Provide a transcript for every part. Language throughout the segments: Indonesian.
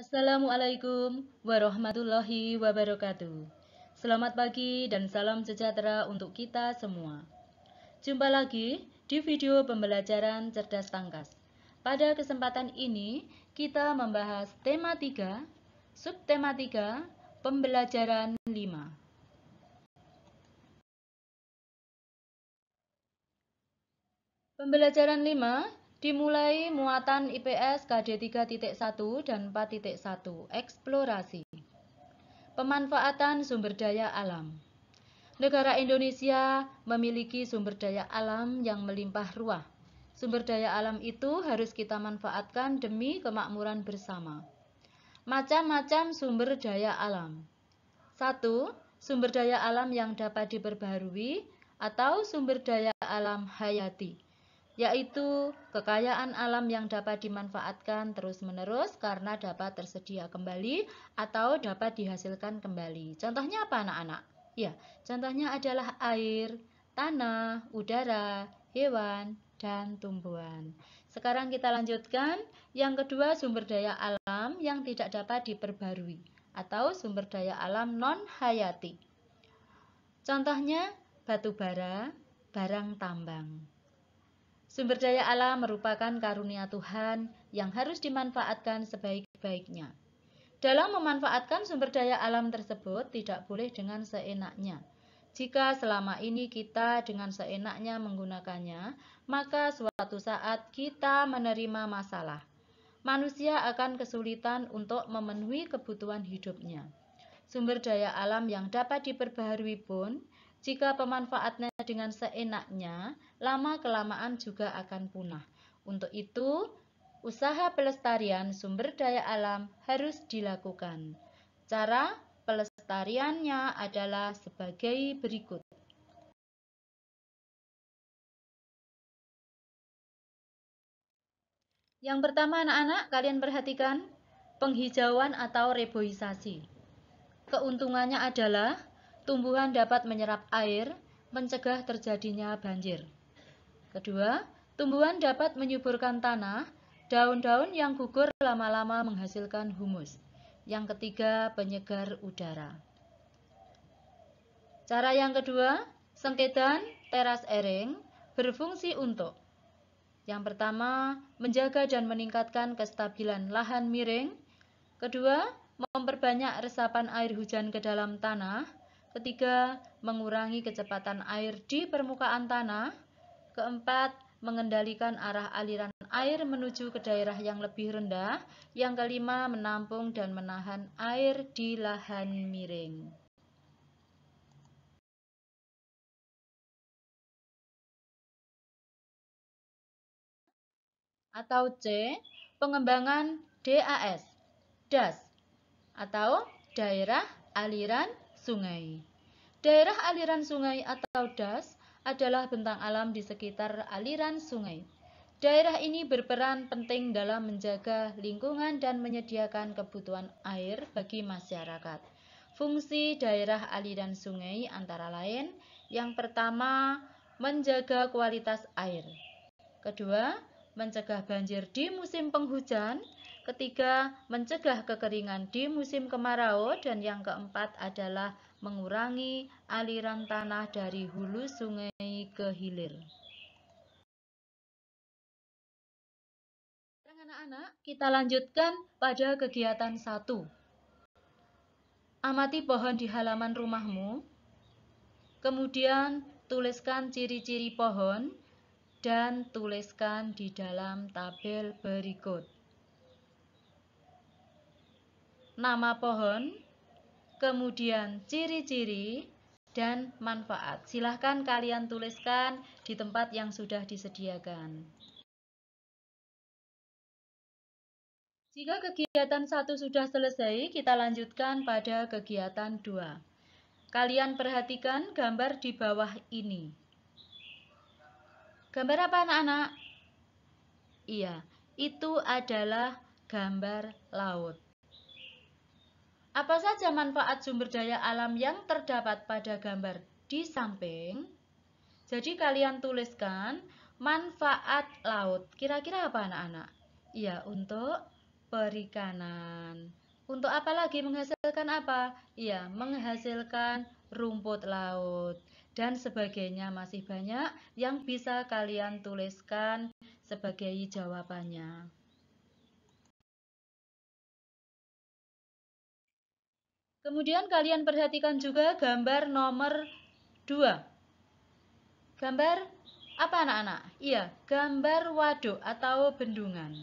Assalamualaikum warahmatullahi wabarakatuh. Selamat pagi dan salam sejahtera untuk kita semua. Jumpa lagi di video pembelajaran Cerdas Tangkas. Pada kesempatan ini, kita membahas tema 3, subtema 3, pembelajaran 5. Pembelajaran 5 Dimulai muatan IPS KD 3.1 dan 4.1 Eksplorasi Pemanfaatan sumber daya alam Negara Indonesia memiliki sumber daya alam yang melimpah ruah. Sumber daya alam itu harus kita manfaatkan demi kemakmuran bersama. Macam-macam sumber daya alam. Satu, Sumber daya alam yang dapat diperbarui atau sumber daya alam hayati yaitu kekayaan alam yang dapat dimanfaatkan terus-menerus karena dapat tersedia kembali atau dapat dihasilkan kembali. Contohnya apa anak-anak? Ya, contohnya adalah air, tanah, udara, hewan, dan tumbuhan. Sekarang kita lanjutkan. Yang kedua, sumber daya alam yang tidak dapat diperbarui atau sumber daya alam non-hayati. Contohnya, batu bara, barang tambang. Sumber daya alam merupakan karunia Tuhan yang harus dimanfaatkan sebaik-baiknya. Dalam memanfaatkan sumber daya alam tersebut tidak boleh dengan seenaknya. Jika selama ini kita dengan seenaknya menggunakannya, maka suatu saat kita menerima masalah. Manusia akan kesulitan untuk memenuhi kebutuhan hidupnya. Sumber daya alam yang dapat diperbaharui pun jika pemanfaatnya dengan seenaknya, lama-kelamaan juga akan punah. Untuk itu, usaha pelestarian sumber daya alam harus dilakukan. Cara pelestariannya adalah sebagai berikut. Yang pertama anak-anak, kalian perhatikan penghijauan atau reboisasi. Keuntungannya adalah Tumbuhan dapat menyerap air, mencegah terjadinya banjir. Kedua, tumbuhan dapat menyuburkan tanah, daun-daun yang gugur lama-lama menghasilkan humus. Yang ketiga, penyegar udara. Cara yang kedua, sengketan teras ering berfungsi untuk yang pertama, menjaga dan meningkatkan kestabilan lahan miring. Kedua, memperbanyak resapan air hujan ke dalam tanah. Ketiga, mengurangi kecepatan air di permukaan tanah. Keempat, mengendalikan arah aliran air menuju ke daerah yang lebih rendah. Yang kelima, menampung dan menahan air di lahan miring. Atau C, pengembangan DAS, DAS, atau daerah aliran sungai. Daerah aliran sungai atau das adalah bentang alam di sekitar aliran sungai. Daerah ini berperan penting dalam menjaga lingkungan dan menyediakan kebutuhan air bagi masyarakat. Fungsi daerah aliran sungai antara lain, yang pertama, menjaga kualitas air. Kedua, mencegah banjir di musim penghujan. Ketiga, mencegah kekeringan di musim kemarau dan yang keempat adalah mengurangi aliran tanah dari hulu sungai ke hilir. Anak-anak, kita lanjutkan pada kegiatan satu. Amati pohon di halaman rumahmu. Kemudian tuliskan ciri-ciri pohon dan tuliskan di dalam tabel berikut nama pohon, kemudian ciri-ciri, dan manfaat. Silahkan kalian tuliskan di tempat yang sudah disediakan. Jika kegiatan satu sudah selesai, kita lanjutkan pada kegiatan 2. Kalian perhatikan gambar di bawah ini. Gambar apa anak-anak? Iya, itu adalah gambar laut. Apa saja manfaat sumber daya alam yang terdapat pada gambar di samping? Jadi kalian tuliskan manfaat laut. Kira-kira apa anak-anak? Ya, untuk perikanan. Untuk apa lagi menghasilkan apa? Iya, menghasilkan rumput laut dan sebagainya masih banyak yang bisa kalian tuliskan sebagai jawabannya. Kemudian kalian perhatikan juga gambar nomor 2. Gambar apa anak-anak? Iya, gambar waduk atau bendungan.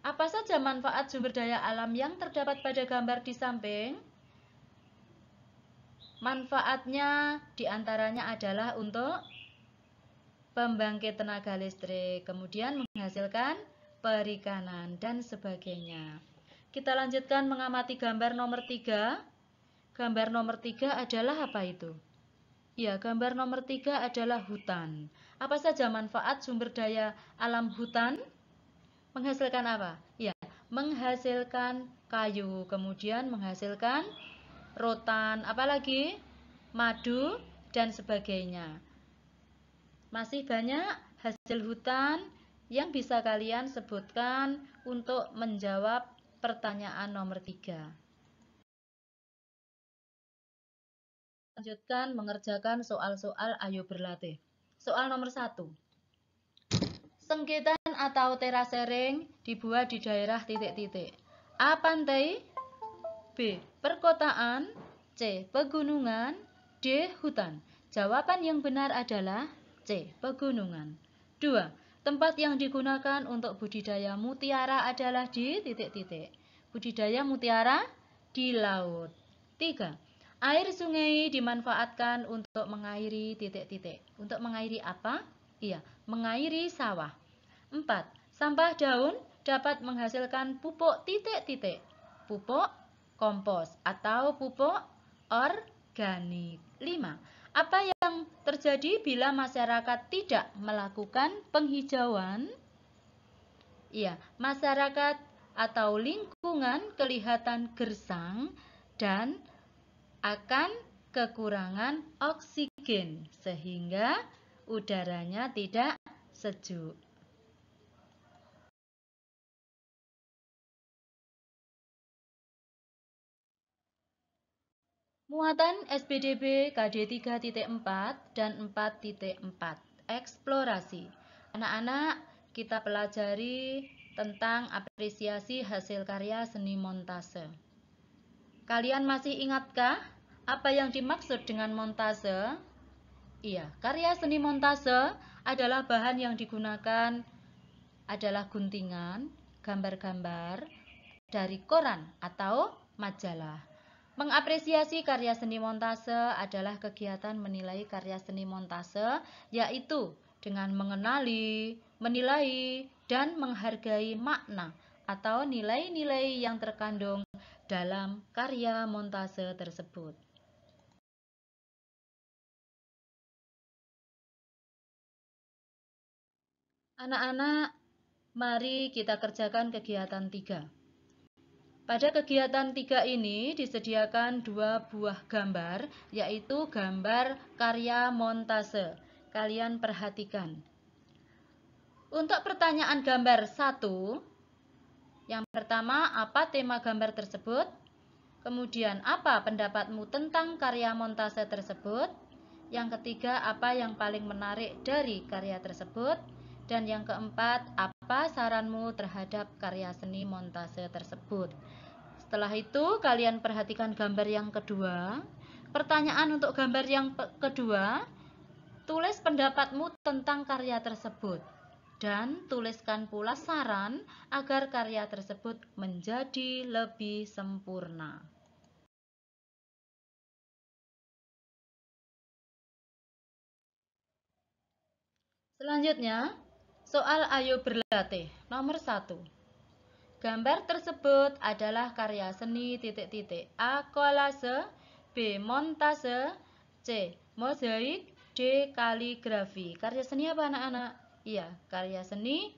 Apa saja manfaat sumber daya alam yang terdapat pada gambar di samping? Manfaatnya diantaranya adalah untuk pembangkit tenaga listrik, kemudian menghasilkan perikanan, dan sebagainya. Kita lanjutkan mengamati gambar nomor 3. Gambar nomor 3 adalah apa itu? Ya, gambar nomor 3 adalah hutan. Apa saja manfaat sumber daya alam hutan? Menghasilkan apa? Ya, menghasilkan kayu, kemudian menghasilkan rotan, apalagi madu dan sebagainya. Masih banyak hasil hutan yang bisa kalian sebutkan untuk menjawab pertanyaan nomor 3. Lanjutkan mengerjakan soal-soal ayo berlatih. Soal nomor 1. Sengketan atau terasering dibuat di daerah titik-titik. A. Pantai B. Perkotaan C. Pegunungan D. Hutan Jawaban yang benar adalah C. Pegunungan 2. Tempat yang digunakan untuk budidaya mutiara adalah di titik-titik. Budidaya mutiara di laut. 3. Air sungai dimanfaatkan untuk mengairi titik-titik. Untuk mengairi apa? Iya, mengairi sawah. 4. Sampah daun dapat menghasilkan pupuk titik-titik. Pupuk kompos atau pupuk organik. 5. Apa yang terjadi bila masyarakat tidak melakukan penghijauan? Ya, masyarakat atau lingkungan kelihatan gersang dan akan kekurangan oksigen sehingga udaranya tidak sejuk. Muatan SPDB KD 3.4 dan 4.4 Eksplorasi Anak-anak kita pelajari tentang apresiasi hasil karya seni montase Kalian masih ingatkah apa yang dimaksud dengan montase? Iya, karya seni montase adalah bahan yang digunakan adalah guntingan, gambar-gambar dari koran atau majalah Mengapresiasi karya seni montase adalah kegiatan menilai karya seni montase, yaitu dengan mengenali, menilai, dan menghargai makna atau nilai-nilai yang terkandung dalam karya montase tersebut. Anak-anak, mari kita kerjakan kegiatan 3. Pada kegiatan tiga ini disediakan dua buah gambar, yaitu gambar karya montase. Kalian perhatikan. Untuk pertanyaan gambar satu, yang pertama, apa tema gambar tersebut? Kemudian, apa pendapatmu tentang karya montase tersebut? Yang ketiga, apa yang paling menarik dari karya tersebut? Dan yang keempat, apa apa saranmu terhadap karya seni montase tersebut? Setelah itu, kalian perhatikan gambar yang kedua. Pertanyaan untuk gambar yang kedua, tulis pendapatmu tentang karya tersebut dan tuliskan pula saran agar karya tersebut menjadi lebih sempurna. Selanjutnya, Soal ayo berlatih nomor 1. Gambar tersebut adalah karya seni titik-titik A. Kolase B. Montase C. Mozaik D. Kaligrafi Karya seni apa anak-anak? Iya, karya seni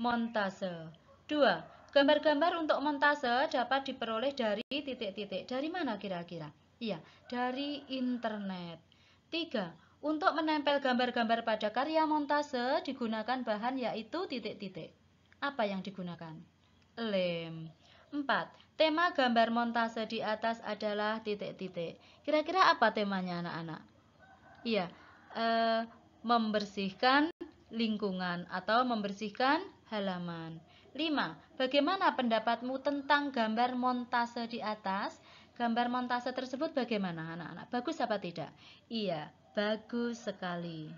montase 2. Gambar-gambar untuk montase dapat diperoleh dari titik-titik Dari mana kira-kira? Iya, dari internet Tiga. Untuk menempel gambar-gambar pada karya montase digunakan bahan yaitu titik-titik. Apa yang digunakan? Lem. 4. Tema gambar montase di atas adalah titik-titik. Kira-kira apa temanya anak-anak? Iya, eh, membersihkan lingkungan atau membersihkan halaman. 5. Bagaimana pendapatmu tentang gambar montase di atas? Gambar montase tersebut bagaimana anak-anak? Bagus apa tidak? Iya, Bagus sekali.